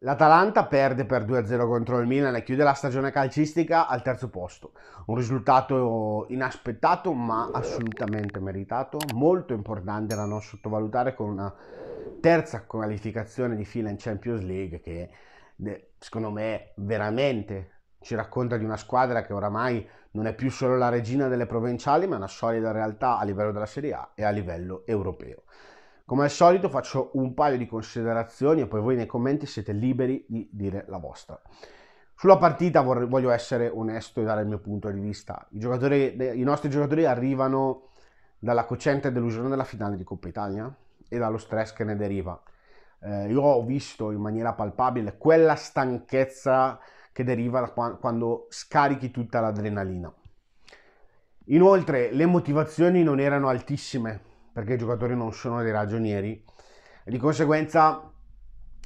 L'Atalanta perde per 2-0 contro il Milan e chiude la stagione calcistica al terzo posto. Un risultato inaspettato ma assolutamente meritato, molto importante da non sottovalutare con una terza qualificazione di fila in Champions League che secondo me veramente ci racconta di una squadra che oramai non è più solo la regina delle provinciali ma è una solida realtà a livello della Serie A e a livello europeo. Come al solito faccio un paio di considerazioni e poi voi nei commenti siete liberi di dire la vostra. Sulla partita vorrei, voglio essere onesto e dare il mio punto di vista. I, I nostri giocatori arrivano dalla cocente delusione della finale di Coppa Italia e dallo stress che ne deriva. Eh, io ho visto in maniera palpabile quella stanchezza che deriva da quando scarichi tutta l'adrenalina. Inoltre le motivazioni non erano altissime perché i giocatori non sono dei ragionieri. Di conseguenza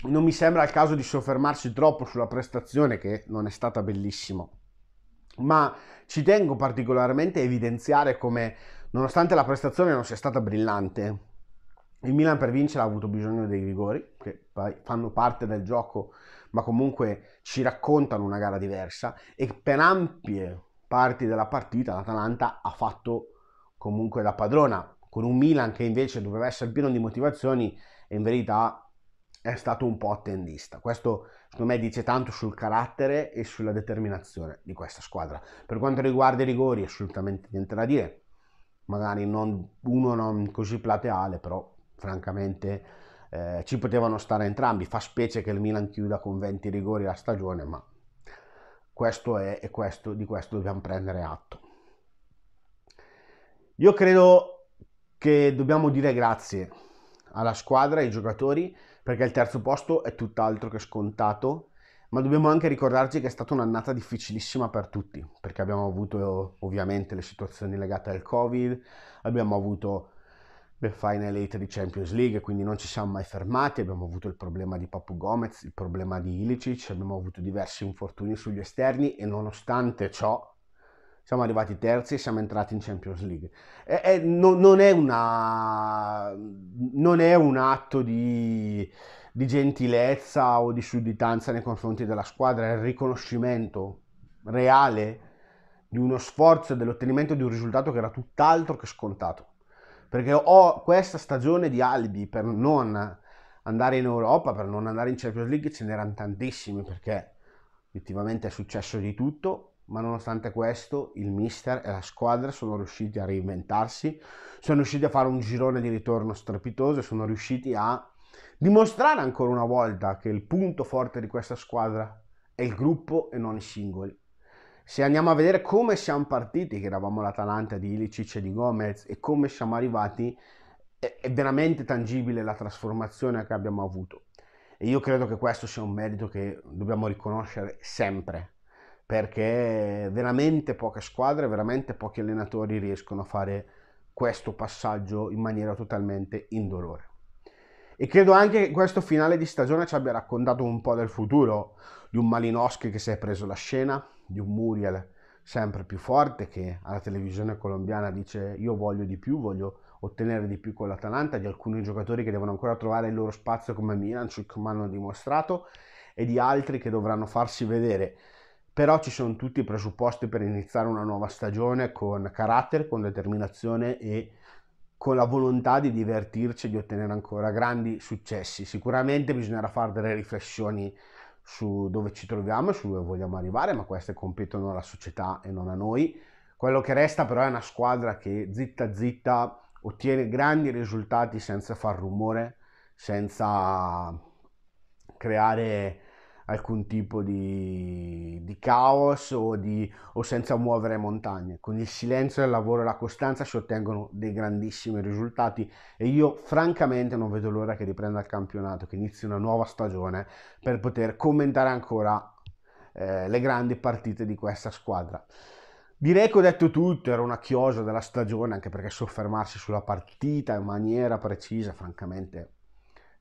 non mi sembra il caso di soffermarsi troppo sulla prestazione che non è stata bellissima, ma ci tengo particolarmente a evidenziare come nonostante la prestazione non sia stata brillante, il Milan per vincere ha avuto bisogno dei rigori, che poi fanno parte del gioco, ma comunque ci raccontano una gara diversa, e per ampie parti della partita l'Atalanta ha fatto comunque da padrona, con un Milan che invece doveva essere pieno di motivazioni e in verità è stato un po' attendista. Questo secondo me dice tanto sul carattere e sulla determinazione di questa squadra. Per quanto riguarda i rigori, assolutamente niente da dire, magari non, uno non così plateale, però francamente eh, ci potevano stare entrambi. Fa specie che il Milan chiuda con 20 rigori la stagione, ma questo è e questo, di questo dobbiamo prendere atto. Io credo che dobbiamo dire grazie alla squadra, ai giocatori, perché il terzo posto è tutt'altro che scontato, ma dobbiamo anche ricordarci che è stata un'annata difficilissima per tutti, perché abbiamo avuto ovviamente le situazioni legate al Covid, abbiamo avuto le final 8 di Champions League, quindi non ci siamo mai fermati, abbiamo avuto il problema di Papu Gomez, il problema di Ilicic, abbiamo avuto diversi infortuni sugli esterni e nonostante ciò siamo arrivati terzi e siamo entrati in Champions League. E, e non, non, è una, non, è un atto di, di, gentilezza o di sudditanza nei confronti della squadra, è il riconoscimento reale di uno sforzo e dell'ottenimento di un risultato che era tutt'altro che scontato. Perché ho questa stagione di Albi per non andare in Europa, per non andare in Champions League, ce n'erano tantissimi perché effettivamente è successo di tutto, ma nonostante questo il mister e la squadra sono riusciti a reinventarsi, sono riusciti a fare un girone di ritorno strepitoso e sono riusciti a dimostrare ancora una volta che il punto forte di questa squadra è il gruppo e non i singoli. Se andiamo a vedere come siamo partiti, che eravamo l'Atalanta di Ilicic e di Gomez, e come siamo arrivati, è veramente tangibile la trasformazione che abbiamo avuto. E io credo che questo sia un merito che dobbiamo riconoscere sempre perché veramente poche squadre, veramente pochi allenatori riescono a fare questo passaggio in maniera totalmente indolore. E credo anche che questo finale di stagione ci abbia raccontato un po' del futuro di un Malinowski che si è preso la scena, di un Muriel sempre più forte che alla televisione colombiana dice io voglio di più, voglio ottenere di più con l'Atalanta, di alcuni giocatori che devono ancora trovare il loro spazio come Milan, come hanno dimostrato, e di altri che dovranno farsi vedere però ci sono tutti i presupposti per iniziare una nuova stagione con carattere, con determinazione e con la volontà di divertirci e di ottenere ancora grandi successi. Sicuramente bisognerà fare delle riflessioni su dove ci troviamo e su dove vogliamo arrivare, ma queste competono alla società e non a noi. Quello che resta però è una squadra che zitta zitta ottiene grandi risultati senza far rumore, senza creare alcun tipo di, di caos o, di, o senza muovere montagne. Con il silenzio, il lavoro e la costanza si ottengono dei grandissimi risultati e io francamente non vedo l'ora che riprenda il campionato, che inizi una nuova stagione per poter commentare ancora eh, le grandi partite di questa squadra. Direi che ho detto tutto, era una chiosa della stagione, anche perché soffermarsi sulla partita in maniera precisa, francamente,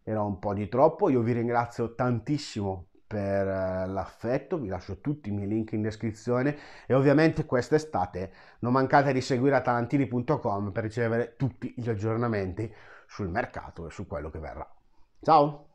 era un po' di troppo. Io vi ringrazio tantissimo per eh, l'affetto, vi lascio tutti i miei link in descrizione e ovviamente quest'estate non mancate di seguire atalantini.com per ricevere tutti gli aggiornamenti sul mercato e su quello che verrà. Ciao!